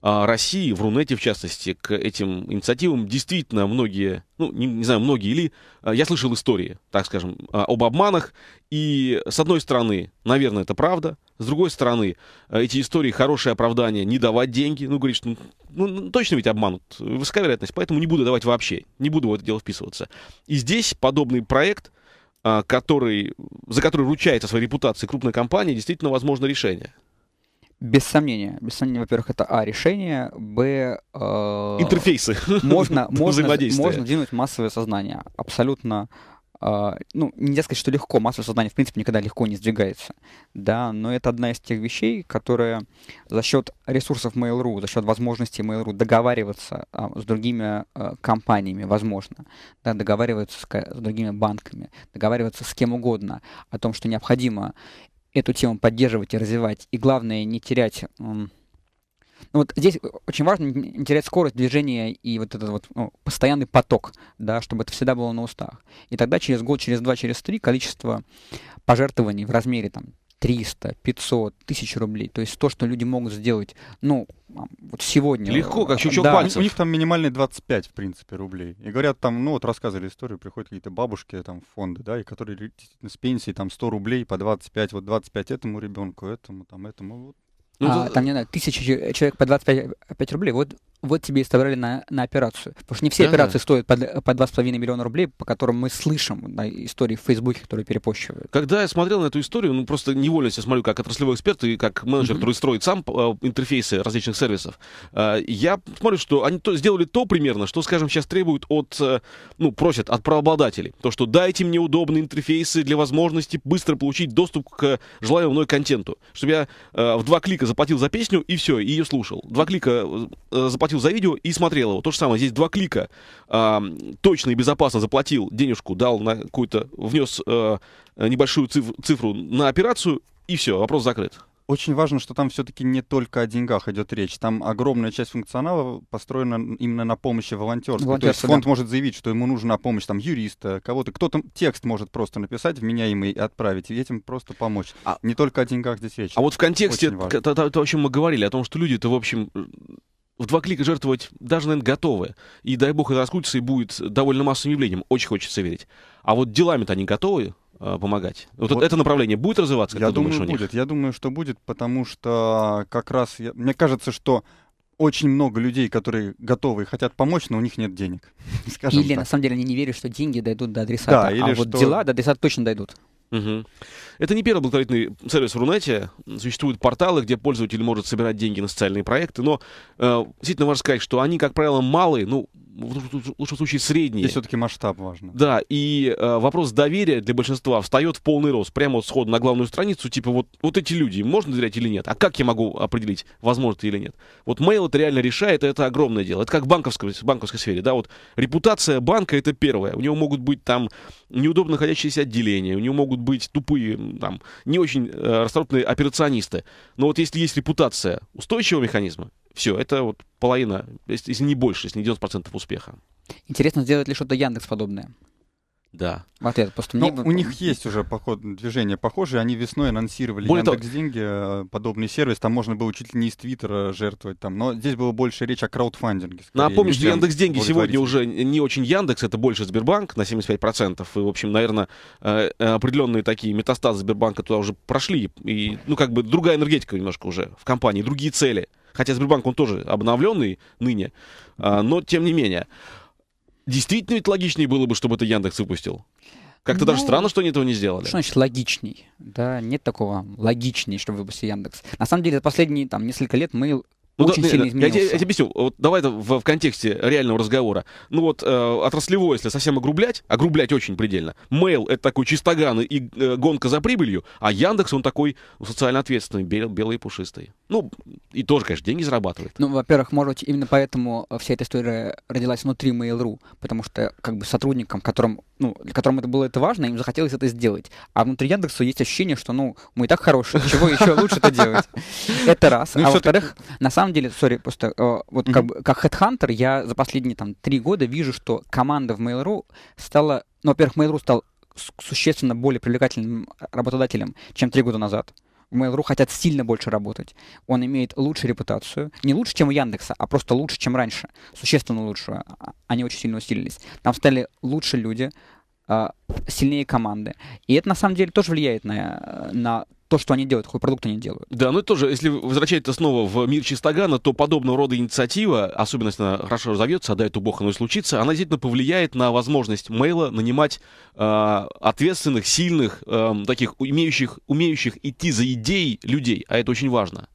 а, России, в Рунете в частности, к этим инициативам. Действительно, многие, ну, не, не знаю, многие или, а, я слышал истории, так скажем, а, об обманах, и с одной стороны, наверное, это правда, с другой стороны, эти истории хорошее оправдание не давать деньги, ну, говоришь, ну, ну точно ведь обманут, высока вероятность, поэтому не буду давать вообще, не буду в это дело вписываться. И здесь подобный проект — а, который, за который ручается своей репутацией крупная компании действительно возможно решение? Без сомнения. Без сомнения, во-первых, это А, решение, Б... Э, Интерфейсы. Можно, можно, можно двинуть массовое сознание. Абсолютно а, ну, нельзя сказать, что легко, массовое сознание, в принципе, никогда легко не сдвигается, да, но это одна из тех вещей, которая за счет ресурсов Mail.ru, за счет возможности Mail.ru договариваться а, с другими а, компаниями, возможно, да, договариваться с, с другими банками, договариваться с кем угодно о том, что необходимо эту тему поддерживать и развивать, и главное, не терять... Ну, вот здесь очень важно не терять скорость движения и вот этот вот ну, постоянный поток, да, чтобы это всегда было на устах. И тогда через год, через два, через три количество пожертвований в размере там 300, 500, 1000 рублей. То есть то, что люди могут сделать, ну, вот сегодня. Легко, как а, щелчок да. пальцев. У, них там минимальный 25, в принципе, рублей. И говорят, там, ну, вот рассказывали историю, приходят какие-то бабушки, там, фонды, да, и которые с пенсии, там, 100 рублей по 25, вот 25 этому ребенку, этому, там, этому. Вот ну, а, Там, не знаю, тысяча человек по 25 рублей. Вот вот тебе и собрали на, на операцию. Потому что не все да, операции стоят по, по 2,5 миллиона рублей, по которым мы слышим да, истории в Фейсбуке, которые перепощивают. Когда я смотрел на эту историю, ну просто невольно я смотрю как отраслевой эксперт и как менеджер, mm-hmm. который строит сам э, интерфейсы различных сервисов, э, я смотрю, что они то, сделали то примерно, что, скажем, сейчас требуют от, э, ну, просят от правообладателей. То, что дайте мне удобные интерфейсы для возможности быстро получить доступ к желаемому мной контенту. Чтобы я э, в два клика заплатил за песню и все, и ее слушал. Два клика э, заплатил заплатил за видео и смотрел его. То же самое, здесь два клика. Э, точно и безопасно заплатил денежку, дал на какую-то, внес э, небольшую циф- цифру на операцию, и все, вопрос закрыт очень важно, что там все-таки не только о деньгах идет речь. Там огромная часть функционала построена именно на помощи волонтерской. То есть фонд да. может заявить, что ему нужна помощь там юриста, кого-то. Кто-то текст может просто написать вменяемый и отправить, и этим просто помочь. А, не только о деньгах здесь речь. А вот в контексте это о чем мы говорили, о том, что люди-то, в общем, в два клика жертвовать даже, наверное, готовы. И дай бог это раскрутится и будет довольно массовым явлением. Очень хочется верить. А вот делами-то они готовы э, помогать. Вот, вот это направление будет развиваться, как я ты думаю, думаешь, будет. Я думаю, что будет, потому что как раз я... мне кажется, что очень много людей, которые готовы и хотят помочь, но у них нет денег. Скажем или так. на самом деле они не верят, что деньги дойдут до адресата, да, или а что... дела до адресата точно дойдут. Угу. Это не первый благотворительный сервис в Рунете. Существуют порталы, где пользователь может собирать деньги на социальные проекты, но э, действительно важно сказать, что они, как правило, малые. ну, в лучшем случае средние. Здесь все-таки масштаб важен. Да, и э, вопрос доверия для большинства встает в полный рост, прямо вот сходу на главную страницу, типа вот, вот эти люди, можно доверять или нет? А как я могу определить, возможно или нет? Вот mail это реально решает, и это огромное дело. Это как в банковской, банковской сфере, да, вот репутация банка это первое. У него могут быть там неудобно находящиеся отделения, у него могут быть тупые, там, не очень э, расторопные операционисты. Но вот если есть репутация устойчивого механизма, все, это вот половина, если не больше, если не 90% успеха. Интересно, сделает ли что-то Яндекс подобное? Да. В ответ просто ну, мне... Но у них есть уже поход, движение похожее. Они весной анонсировали Более Яндекс того... деньги, э, подобный сервис. Там можно было чуть ли не из Твиттера жертвовать там. Но здесь было больше речь о краудфандинге. Скорее, Напомню, что Яндекс деньги сегодня уже не очень Яндекс, это больше Сбербанк на 75%. И, в общем, наверное, э, э, определенные такие метастазы Сбербанка туда уже прошли. И, ну, как бы другая энергетика немножко уже в компании, другие цели хотя Сбербанк, он тоже обновленный ныне, а, но тем не менее. Действительно ведь логичнее было бы, чтобы это Яндекс выпустил? Как-то ну, даже странно, что они этого не сделали. Что значит логичней? Да, нет такого логичней, чтобы выпустил Яндекс. На самом деле, за последние там несколько лет мы ну, очень да, сильно нет, изменился. Я, я тебе объясню. Вот давай это в, в контексте реального разговора. Ну вот э, отраслевое, если совсем огрублять, огрублять очень предельно. Mail это такой чистоган и э, гонка за прибылью, а Яндекс он такой социально ответственный, бел, белый и пушистый. Ну, и тоже, конечно, деньги зарабатывает. Ну, во-первых, может быть, именно поэтому э, вся эта история родилась внутри Mail.ru, потому что как бы сотрудникам, которым, ну, которым это было это важно, им захотелось это сделать. А внутри Яндексу есть ощущение, что, ну, мы и так хорошие, чего еще лучше это делать? Это раз. Ну а во-вторых, на самом деле, сори, просто э, вот как бы как хедхантер я за последние там три года вижу, что команда в Mail.ru стала, ну, во-первых, Mail.ru стал существенно более привлекательным э, работодателем, чем три года назад в Mail.ru хотят сильно больше работать. Он имеет лучшую репутацию. Не лучше, чем у Яндекса, а просто лучше, чем раньше. Существенно лучше. А, они очень сильно усилились. Там стали лучше люди, а, сильнее команды. И это на самом деле тоже влияет на, э, на то, что они делают, какой продукт они делают. Да, ну это тоже, если возвращать это снова в мир Чистогана, то подобного рода инициатива, особенно если она хорошо разовьется, а дает это бог оно и случится, она действительно повлияет на возможность мейла нанимать э, ответственных, сильных, э, таких имеющих, умеющих идти за идеей людей, а это очень важно.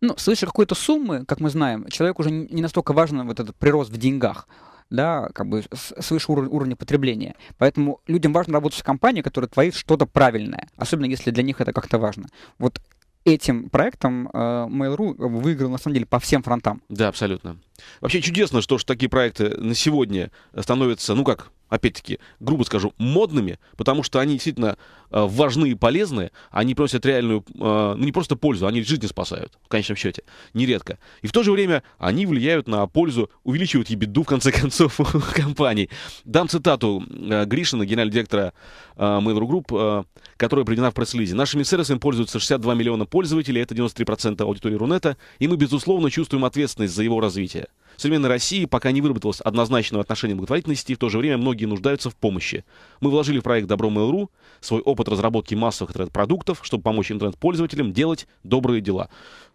Ну, свыше какой-то суммы, как мы знаем, человек уже не настолько важен вот этот прирост в деньгах да, как бы свыше уровня потребления. Поэтому людям важно работать в компании, которая творит что-то правильное, особенно если для них это как-то важно. Вот этим проектом э, Mail.ru выиграл, на самом деле, по всем фронтам. Да, абсолютно. Вообще чудесно, что, что такие проекты на сегодня становятся, ну как, опять-таки, грубо скажу, модными, потому что они действительно э, важны и полезны, они приносят реальную, э, ну не просто пользу, они жизни спасают, в конечном счете, нередко. И в то же время они влияют на пользу, увеличивают ебеду, в конце концов, у компаний. Дам цитату э, Гришина, генерального директора э, Mail.ru Group, э, которая приведена в пресс-лизе. Нашими сервисами пользуются 62 миллиона пользователей, это 93% аудитории Рунета, и мы, безусловно, чувствуем ответственность за его развитие современной России пока не выработалось однозначного отношения к благотворительности, и в то же время многие нуждаются в помощи. Мы вложили в проект «Добро Mail.ru» свой опыт разработки массовых интернет-продуктов, чтобы помочь интернет-пользователям делать добрые дела.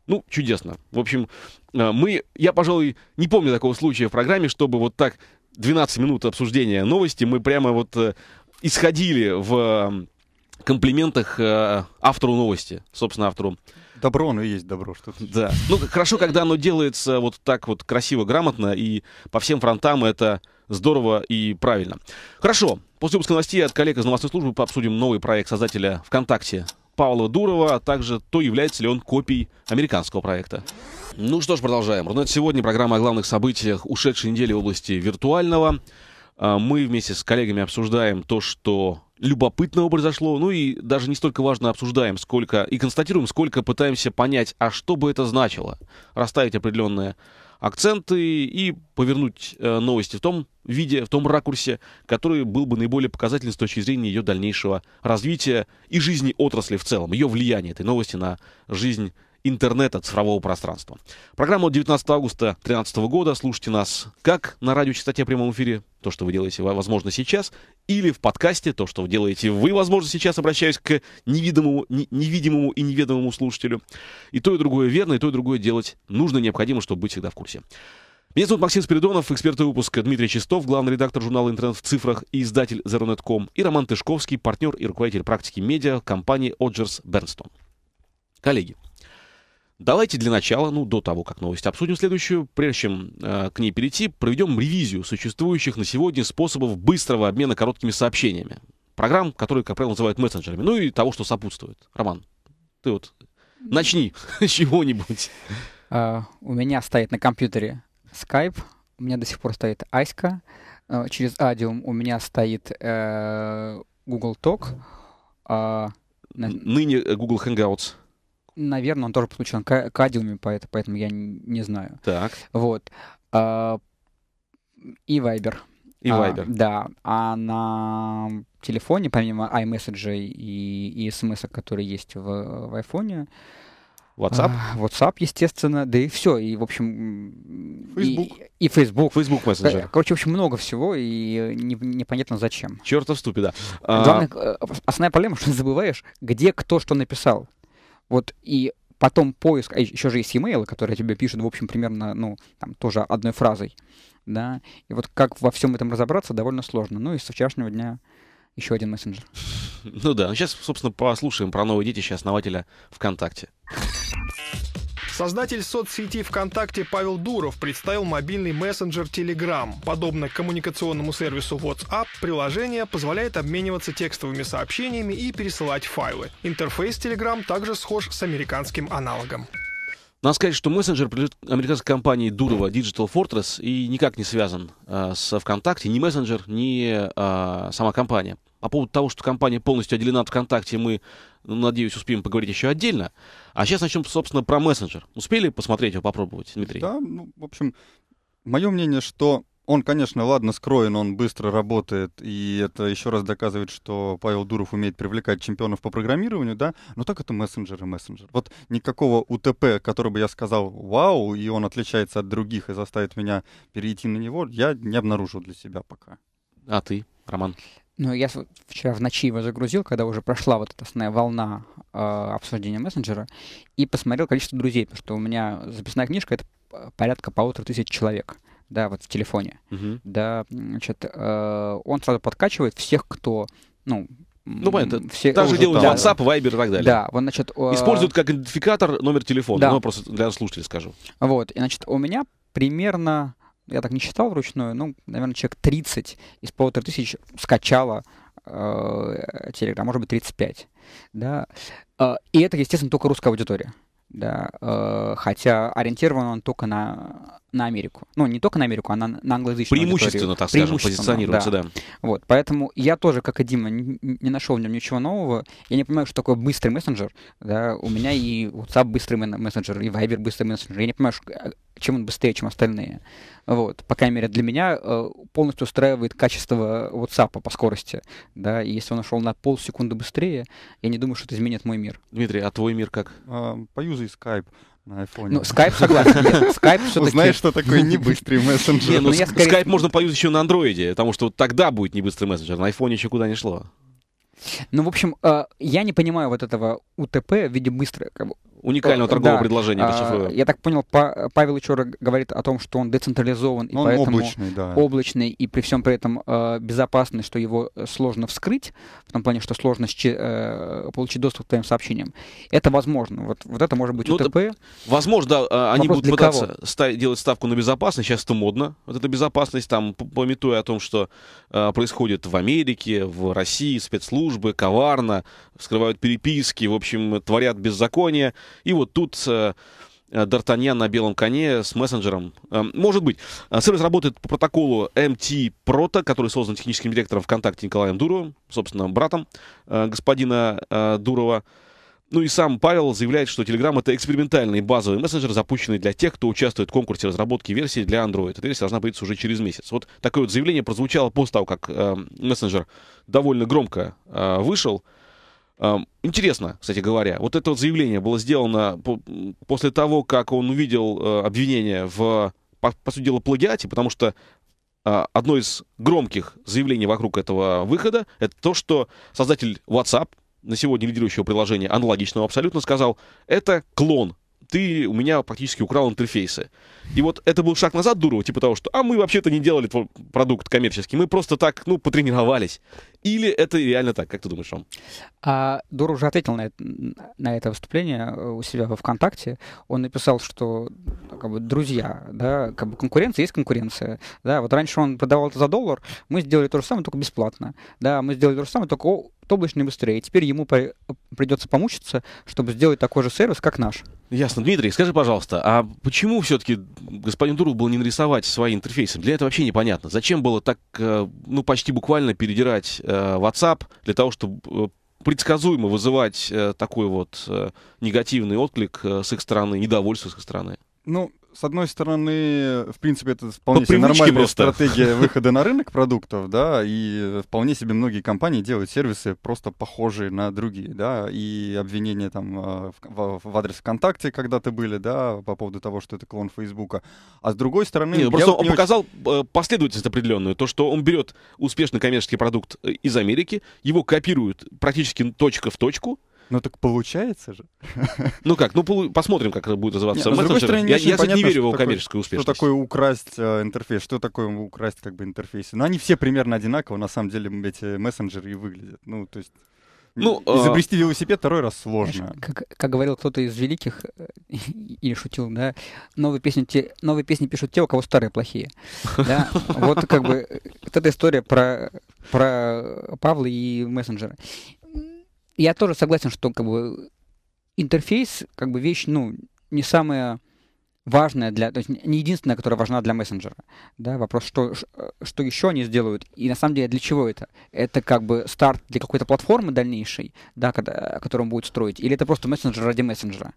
Ну, чудесно. В общем, э, мы, я, пожалуй, не помню такого случая в программе, чтобы вот так 12 минут обсуждения новости мы прямо вот э, исходили в комплиментах э, автору новости, собственно, автору Добро, оно и есть добро, что Да. Ну, хорошо, когда оно делается вот так вот красиво, грамотно, и по всем фронтам это здорово и правильно. Хорошо, после выпуска новостей от коллег из новостной службы пообсудим новый проект создателя ВКонтакте Павла Дурова, а также то, является ли он копией американского проекта. Ну что ж, продолжаем. Рунет сегодня программа о главных событиях ушедшей недели в области виртуального. А мы вместе с коллегами обсуждаем то, что любопытного произошло, ну и даже не столько важно обсуждаем, сколько и констатируем, сколько пытаемся понять, а что бы это значило, расставить определенные акценты и повернуть э, новости в том виде, в том ракурсе, который был бы наиболее показательным с точки зрения ее дальнейшего развития и жизни отрасли в целом, ее влияние этой новости на жизнь интернета, цифрового пространства. Программа 19 августа 2013 года. Слушайте нас как на радиочастоте в прямом эфире, то, что вы делаете, возможно, сейчас, или в подкасте, то, что вы делаете вы, возможно, сейчас, обращаюсь к невидимому, не, невидимому и неведомому слушателю. И то, и другое верно, и то, и другое делать нужно, необходимо, чтобы быть всегда в курсе. Меня зовут Максим Спиридонов, эксперт выпуска Дмитрий Чистов, главный редактор журнала «Интернет в цифрах» и издатель «Зеронет.ком», и Роман Тышковский, партнер и руководитель практики медиа компании «Оджерс Бернстон». Коллеги, Давайте для начала, ну, до того, как новость обсудим следующую, прежде чем э, к ней перейти, проведем ревизию существующих на сегодня способов быстрого обмена короткими сообщениями. Программ, которые, как правило, называют мессенджерами. Ну и того, что сопутствует. Роман, ты вот начни с чего-нибудь. А, у меня стоит на компьютере Skype, у меня до сих пор стоит Аська, э, через Adium у меня стоит э, Google Talk. А, ныне э, Google Hangouts. Наверное, он тоже подключен к кадиуме, поэтому я не знаю. Так. Вот. А, и Viber. И Viber. А, да. А на телефоне, помимо iMessage и, и смс, которые есть в, в iPhone, WhatsApp. А, WhatsApp, естественно, да и все. И, в общем... Facebook. И, и Facebook. Facebook Messenger. Э, короче, в общем, много всего, и не, непонятно зачем. Чертов ступи, да. Главное, а... Э, основная проблема, что забываешь, где кто что написал. Вот и потом поиск, а еще же есть e-mail, которые тебе пишут, в общем, примерно, ну, там, тоже одной фразой, да, и вот как во всем этом разобраться, довольно сложно. Ну и со вчерашнего дня еще один мессенджер. Ну да, ну сейчас, собственно, послушаем про новые детище основателя ВКонтакте. Создатель соцсети ВКонтакте Павел Дуров представил мобильный мессенджер Telegram. Подобно коммуникационному сервису WhatsApp, приложение позволяет обмениваться текстовыми сообщениями и пересылать файлы. Интерфейс Telegram также схож с американским аналогом. Надо сказать, что мессенджер принадлежит американской компании Дурова Digital Fortress и никак не связан э, с ВКонтакте, ни мессенджер, ни э, сама компания. По поводу того, что компания полностью отделена от ВКонтакте, мы ну, надеюсь, успеем поговорить еще отдельно. А сейчас начнем, собственно, про мессенджер. Успели посмотреть его, попробовать, Дмитрий? Да, ну, в общем, мое мнение, что он, конечно, ладно скроен, он быстро работает, и это еще раз доказывает, что Павел Дуров умеет привлекать чемпионов по программированию, да, но так это мессенджер и мессенджер. Вот никакого УТП, который бы я сказал «Вау!» и он отличается от других и заставит меня перейти на него, я не обнаружил для себя пока. А ты, Роман? Ну, я вчера в ночи его загрузил, когда уже прошла вот эта основная волна э, обсуждения мессенджера, и посмотрел количество друзей, потому что у меня записная книжка — это э, порядка полутора тысяч человек, да, вот в телефоне. Uh-huh. Да, значит, э, он сразу подкачивает всех, кто, ну, ну, понятно. Все так же делают да, WhatsApp, Viber и так далее. Да, вот, значит... Э, Используют как идентификатор номер телефона. Да. Ну, просто для слушателей скажу. Вот, и, значит, у меня примерно я так не считал вручную, ну, наверное, человек 30 из полутора тысяч скачало э, Telegram, а может быть, 35, да. Э, и это, естественно, только русская аудитория, да, э, хотя ориентирован он только на, на Америку. Ну, не только на Америку, а на, на англоязычную Преимущественно, аудиторию. так скажем, позиционируется, да. да. Вот, поэтому я тоже, как и Дима, не, не нашел в нем ничего нового. Я не понимаю, что такое быстрый мессенджер, да, у меня и WhatsApp быстрый мессенджер, и Viber быстрый мессенджер. Я не понимаю, что, э, чем он быстрее, чем остальные. Вот, по крайней мере, для меня э, полностью устраивает качество WhatsApp по скорости. Да, и если он ушел на полсекунды быстрее, я не думаю, что это изменит мой мир. Дмитрий, а твой мир как? А, поюзай Skype на iPhone. Ну, скайп согласен. Skype, скайп все-таки... Знаешь, что такое небыстрый мессенджер? Skype ну, я скорее... Ну, можно поюзать еще на андроиде, потому что вот тогда будет небыстрый мессенджер. На iPhone еще куда не шло. Ну, в общем, э, я не понимаю вот этого УТП в виде быстрого уникального э, торгового да, предложения. А, я так понял, Павел еще говорит о том, что он децентрализован, Но и он поэтому облачный, да. облачный, и при всем при этом э, безопасный, что его э, сложно вскрыть, в том плане, что сложно получить доступ к твоим сообщениям. Это возможно. Вот, вот это может быть ну, УТП. Это, возможно, да, а, они Вопрос будут пытаться кого? делать ставку на безопасность. Сейчас это модно. Вот эта безопасность, там, пометуя о том, что э, происходит в Америке, в России, спецслужбы коварно, вскрывают переписки, в общем, творят беззаконие. И вот тут э, э, Д'Артаньян на белом коне с мессенджером. Э, может быть. Сервис работает по протоколу MT Proto, который создан техническим директором ВКонтакте Николаем Дуровым, собственно, братом господина Дурова. Ну и сам Павел заявляет, что Telegram — это экспериментальный базовый мессенджер, запущенный для тех, кто участвует в конкурсе разработки версии для Android. Эта версия должна появиться уже через месяц. Вот такое вот заявление прозвучало после того, как э, мессенджер довольно громко э, вышел — Интересно, кстати говоря, вот это вот заявление было сделано после того, как он увидел э, обвинение в, по, сути дела, плагиате, потому что а, одно из громких заявлений вокруг этого выхода — это то, что создатель WhatsApp, на сегодня лидирующего приложения, аналогичного абсолютно, сказал, это клон ты у меня практически украл интерфейсы. И вот это был шаг назад Дурова, типа того, что, а мы вообще-то не делали твой продукт коммерческий, мы просто так, ну, потренировались. Или это реально так? Как ты думаешь, Ром? А, Дуру уже ответил на это, на это выступление э, у себя во ВКонтакте. Он написал, что ну, как бы, друзья, да, как бы конкуренция есть конкуренция. Да, вот раньше он продавал это за доллар, мы сделали то же самое, только бесплатно. Да, мы сделали то же самое, только облачный быстрее. Теперь ему придется помучиться, чтобы сделать такой же сервис, как наш. Ясно. Дмитрий, скажи, пожалуйста, а почему все-таки господин Дуров был не нарисовать свои интерфейсы? Для этого вообще непонятно. Зачем было так, э, ну, почти буквально передирать э, WhatsApp для того, чтобы э, предсказуемо вызывать такой вот негативный отклик с их стороны, недовольство с их стороны? Ну, с одной стороны, в принципе, это вполне себе нормальная просто. стратегия выхода на рынок продуктов, да, и вполне себе многие компании делают сервисы просто похожие на другие, да, и обвинения там а, в, в адрес ВКонтакте когда-то были, да, по поводу того, что это клон Фейсбука. А с другой стороны... Нет, ну, просто вот он не показал очень... Э, последовательность определенную, то, что он берет успешный коммерческий продукт э, из Америки, его копируют практически точка в точку, ну так получается же. Ну как, ну посмотрим, как это будет называться. Нет, ну, другой Стороны, я, я не верю в его коммерческую успешность. Что такое украсть э, интерфейс? Что такое украсть как бы интерфейс? Ну они все примерно одинаково, на самом деле, эти мессенджеры и выглядят. Ну то есть... Ну, а изобрести э... велосипед второй раз сложно. Как, как говорил кто-то из великих или э, шутил, да, новые песни, те, новые песни пишут те, у кого старые плохие. Да? Вот как бы э, вот эта история про, про Павла и мессенджера я тоже согласен, что как бы интерфейс как бы вещь, ну, не самая важная для, то есть не единственная, которая важна для мессенджера. Да, вопрос, что, э, что еще они сделают, и на самом деле для чего это? Это как бы старт для какой-то платформы дальнейшей, да, когда, э, которую он будет строить, или это просто мессенджер ради мессенджера?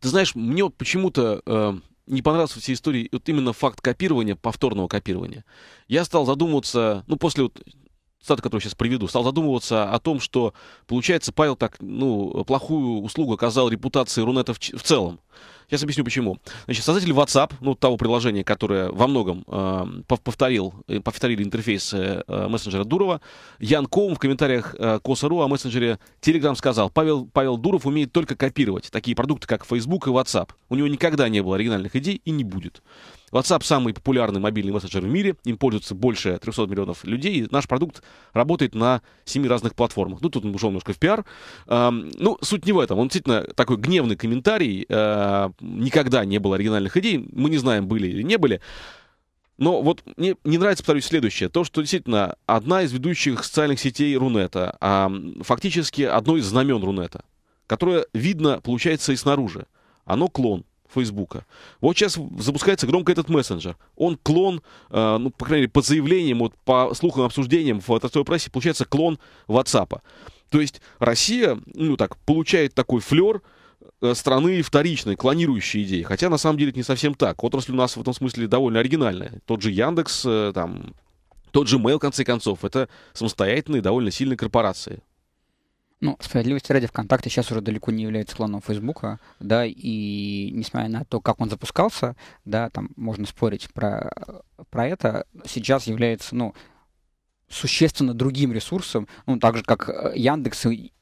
Ты знаешь, мне вот почему-то э, не понравился всей истории вот именно факт копирования, повторного копирования. Я стал задумываться, ну, после вот цитату, которую сейчас приведу, стал задумываться о том, что, получается, Павел так, ну, плохую услугу оказал репутации Рунета в, в целом. Сейчас объясню почему. Значит, создатель WhatsApp, ну, того приложения, которое во многом э, повторил, э, повторили интерфейс э, э, мессенджера Дурова, Ян Коум в комментариях э, Косару о мессенджере Telegram сказал, Павел, Павел Дуров умеет только копировать такие продукты, как Facebook и WhatsApp. У него никогда не было оригинальных идей и не будет. WhatsApp самый популярный мобильный мессенджер в мире, им пользуется больше 300 миллионов людей, и наш продукт работает на семи разных платформах. Ну, тут он ушел немножко в пиар. Эм, ну, суть не в этом. Он действительно такой гневный комментарий, э, никогда не было оригинальных идей. Мы не знаем, были или не были. Но вот мне не нравится, повторюсь, следующее. То, что действительно одна из ведущих социальных сетей Рунета, а фактически одно из знамен Рунета, которое видно, получается, и снаружи. Оно клон. Фейсбука. Вот сейчас запускается громко этот мессенджер. Он клон, э, ну, по крайней мере, по заявлениям, вот по слухам, обсуждениям в отраслевой прессе, получается клон WhatsApp. То есть Россия, ну так, получает такой флер, Э, страны вторичной, клонирующей идеи. Хотя на самом деле это не совсем так. Отрасль у нас в этом смысле довольно оригинальная. Тот же Яндекс, э, там, тот же Mail, в конце концов, это самостоятельные, довольно сильные корпорации. Ну, справедливости ради, ВКонтакте сейчас уже далеко не является клоном Фейсбука, да, и несмотря на то, как он запускался, да, там можно спорить про, про это, сейчас является, ну, существенно другим ресурсом, ну, так же, как э, Яндекс и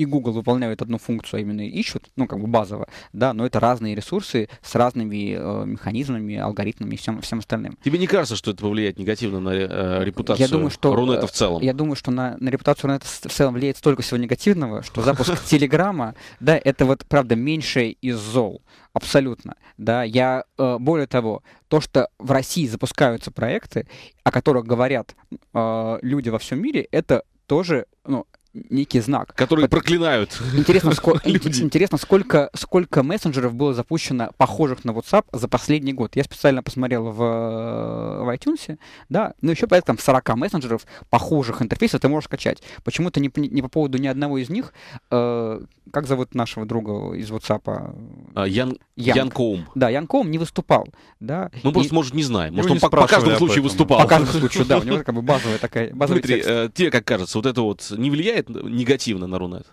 и Google выполняют одну функцию, а именно ищут, ну, как бы базово, да, но это разные ресурсы с разными э, механизмами, алгоритмами и всем, всем остальным. Тебе не кажется, что это повлияет негативно на э, репутацию я думаю, что, Рунета в э, целом? Я думаю, что на, на репутацию Рунета в целом влияет столько всего негативного, что запуск Телеграма, да, это вот, правда, меньшее из зол. Абсолютно. Да, я э, более того, то, что в России запускаются проекты, о которых говорят э, люди во всем мире, это тоже ну, некий знак. Которые Под... проклинают интересно, ско... люди. Интересно, сколько, сколько мессенджеров было запущено, похожих на WhatsApp, за последний год. Я специально посмотрел в, э, в iTunes, да, ну еще порядка там 40 мессенджеров похожих интерфейсов ты можешь скачать. Почему-то не, не по поводу ни одного из них. Э, как зовут нашего друга из WhatsApp? А, Ян... Янг. Да, Ян не выступал. Да. Ну, и... просто, может, не знаем. Может, он по, по каждому случаю выступал. По каждому случаю, да. У него как бы базовая такая... Базовый Дмитрий, э, тебе как кажется, вот это вот не влияет влияет негативно на Рунет?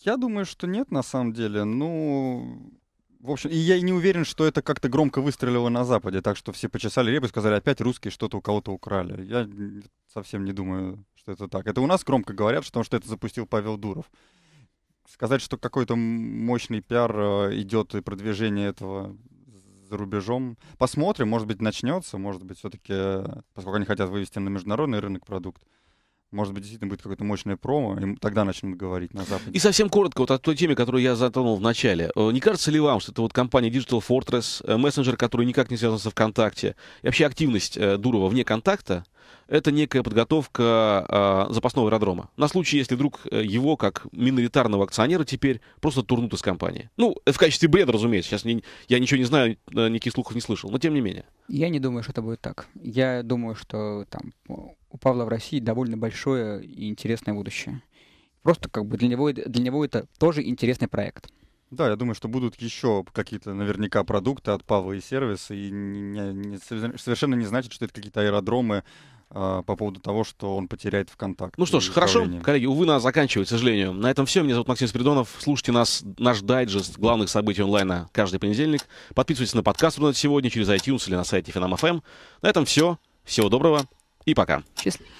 Я думаю, что нет, на самом деле. Ну, в общем, и я не уверен, что это как-то громко выстрелило на Западе, так что все почесали репу и сказали, опять русские что-то у кого-то украли. Я совсем не думаю, что это так. Это у нас громко говорят, потому что это запустил Павел Дуров. Сказать, что какой-то мощный пиар э, идет и продвижение этого за рубежом. Посмотрим, может быть, начнется, может быть, все-таки, э, поскольку они хотят вывести на международный рынок продукт, может быть, действительно будет какое-то мощное промо, и тогда начнут говорить на Западе. И совсем коротко вот о той теме, которую я затронул в начале. Э, не кажется ли вам, что это вот компания Digital Fortress, э, мессенджер, который никак не связан со ВКонтакте, и вообще активность э, Дурова вне контакта, это некая подготовка э, запасного аэродрома. На случай, если вдруг э, его, как миноритарного акционера, теперь просто турнут из компании. Ну, э, в качестве бреда, разумеется. Сейчас не, я ничего не знаю, э, никаких слухов не слышал, но тем не менее. Я не думаю, что это будет так. Я думаю, что там у Павла в России довольно большое и интересное будущее. Просто как бы для него, для него это тоже интересный проект. Да, я думаю, что будут еще какие-то наверняка продукты от Павла и сервиса, и не, не, совершенно не значит, что это какие-то аэродромы а, по поводу того, что он потеряет ВКонтакте. Ну что ж, хорошо, коллеги, увы, нас заканчивает, к сожалению. На этом все. Меня зовут Максим Спиридонов. Слушайте нас, наш дайджест главных событий онлайна каждый понедельник. Подписывайтесь на подкаст «Рунет сегодня» через iTunes или на сайте Финам.фм. Эм. На этом все. Всего доброго и пока. Счастливо.